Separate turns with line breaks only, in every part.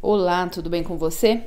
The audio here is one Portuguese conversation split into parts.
Olá, tudo bem com você?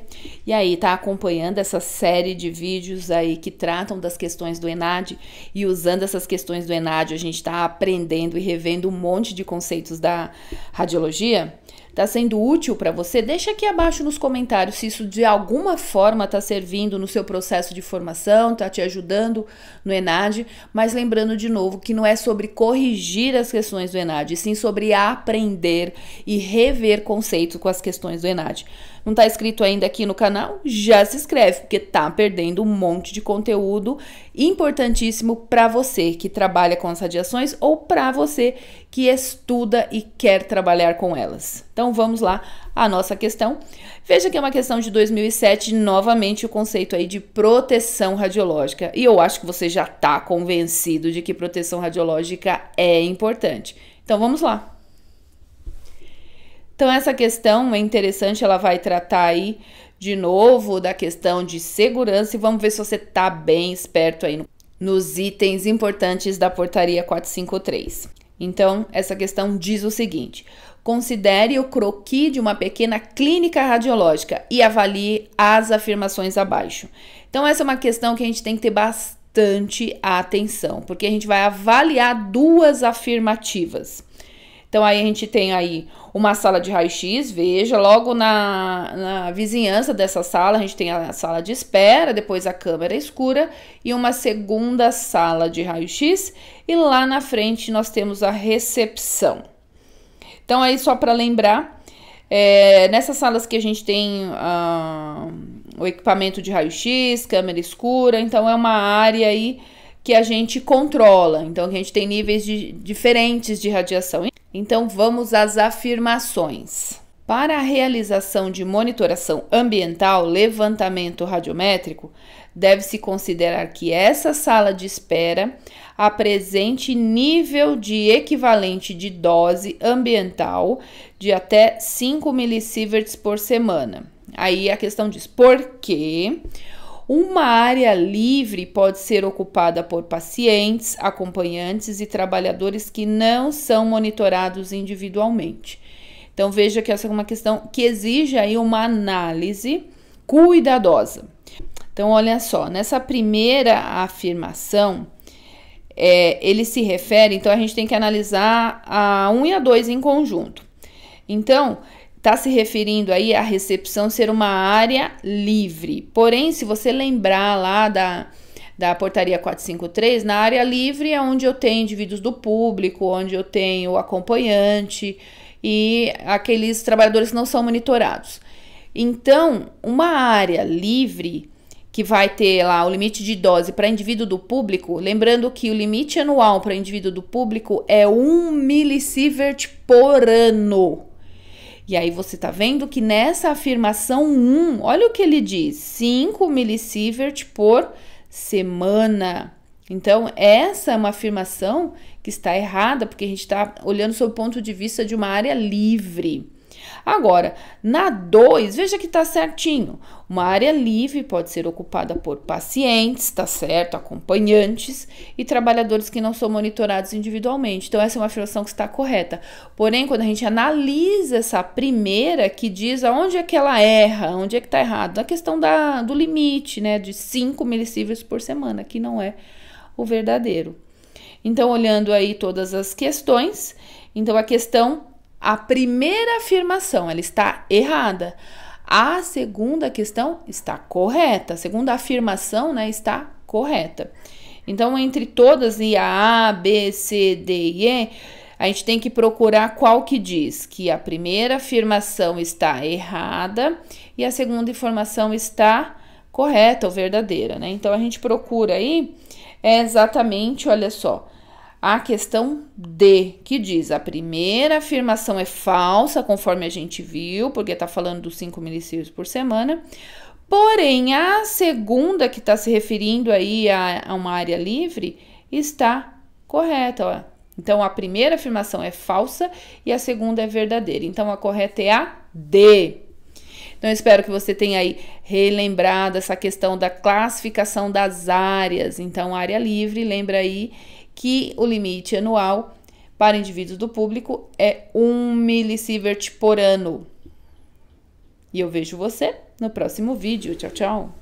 E aí, tá acompanhando essa série de vídeos aí que tratam das questões do ENAD e usando essas questões do ENAD, a gente tá aprendendo e revendo um monte de conceitos da radiologia? Tá sendo útil para você? Deixa aqui abaixo nos comentários se isso de alguma forma tá servindo no seu processo de formação, tá te ajudando no ENAD, mas lembrando de novo que não é sobre corrigir as questões do ENAD, sim sobre aprender e rever conceitos com as questões do ENAD verdade. Não está inscrito ainda aqui no canal? Já se inscreve, porque tá perdendo um monte de conteúdo importantíssimo para você que trabalha com as radiações ou para você que estuda e quer trabalhar com elas. Então vamos lá à nossa questão. Veja que é uma questão de 2007, novamente o conceito aí de proteção radiológica. E eu acho que você já está convencido de que proteção radiológica é importante. Então vamos lá. Então, essa questão é interessante, ela vai tratar aí de novo da questão de segurança e vamos ver se você tá bem esperto aí no, nos itens importantes da portaria 453. Então, essa questão diz o seguinte: considere o croqui de uma pequena clínica radiológica e avalie as afirmações abaixo. Então, essa é uma questão que a gente tem que ter bastante atenção, porque a gente vai avaliar duas afirmativas. Então aí a gente tem aí uma sala de raio-x, veja, logo na, na vizinhança dessa sala a gente tem a sala de espera, depois a câmera escura e uma segunda sala de raio-x e lá na frente nós temos a recepção. Então aí só para lembrar, é, nessas salas que a gente tem ah, o equipamento de raio-x, câmera escura, então é uma área aí que a gente controla. Então a gente tem níveis de, diferentes de radiação. Então vamos às afirmações. Para a realização de monitoração ambiental, levantamento radiométrico, deve-se considerar que essa sala de espera apresente nível de equivalente de dose ambiental de até 5 milisieverts por semana. Aí a questão diz por quê? Uma área livre pode ser ocupada por pacientes, acompanhantes e trabalhadores que não são monitorados individualmente. Então veja que essa é uma questão que exige aí uma análise cuidadosa. Então olha só, nessa primeira afirmação, é, ele se refere, então a gente tem que analisar a 1 e a 2 em conjunto. Então, está se referindo aí à recepção ser uma área livre. Porém, se você lembrar lá da, da portaria 453, na área livre é onde eu tenho indivíduos do público, onde eu tenho acompanhante e aqueles trabalhadores que não são monitorados. Então, uma área livre que vai ter lá o limite de dose para indivíduo do público, lembrando que o limite anual para indivíduo do público é 1 milisievert por ano. E aí você tá vendo que nessa afirmação 1, olha o que ele diz: 5 milisievert por semana. Então, essa é uma afirmação que está errada, porque a gente está olhando sob o ponto de vista de uma área livre. Agora, na 2, veja que está certinho. Uma área livre pode ser ocupada por pacientes, tá certo? Acompanhantes e trabalhadores que não são monitorados individualmente. Então, essa é uma afirmação que está correta. Porém, quando a gente analisa essa primeira que diz aonde é que ela erra, onde é que está errado, a questão da, do limite, né? De 5 milissieverts por semana, que não é o verdadeiro. Então, olhando aí todas as questões, então a questão a primeira afirmação ela está errada. A segunda questão está correta. A segunda afirmação né, está correta. Então, entre todas e a A, B, C, D e E, a gente tem que procurar qual que diz que a primeira afirmação está errada e a segunda informação está correta ou verdadeira, né? Então a gente procura aí é exatamente, olha só, a questão D, que diz a primeira afirmação é falsa, conforme a gente viu, porque está falando dos 5 milicílios por semana. Porém, a segunda, que está se referindo aí a, a, uma área livre, está correta. Ó. Então, a primeira afirmação é falsa e a segunda é verdadeira. Então, a correta é a D. Então, espero que você tenha aí relembrado essa questão da classificação das áreas. Então, área livre, lembra aí que o limite anual para indivíduos do público é 1 milisievert por ano. E eu vejo você no próximo vídeo. Tchau, tchau!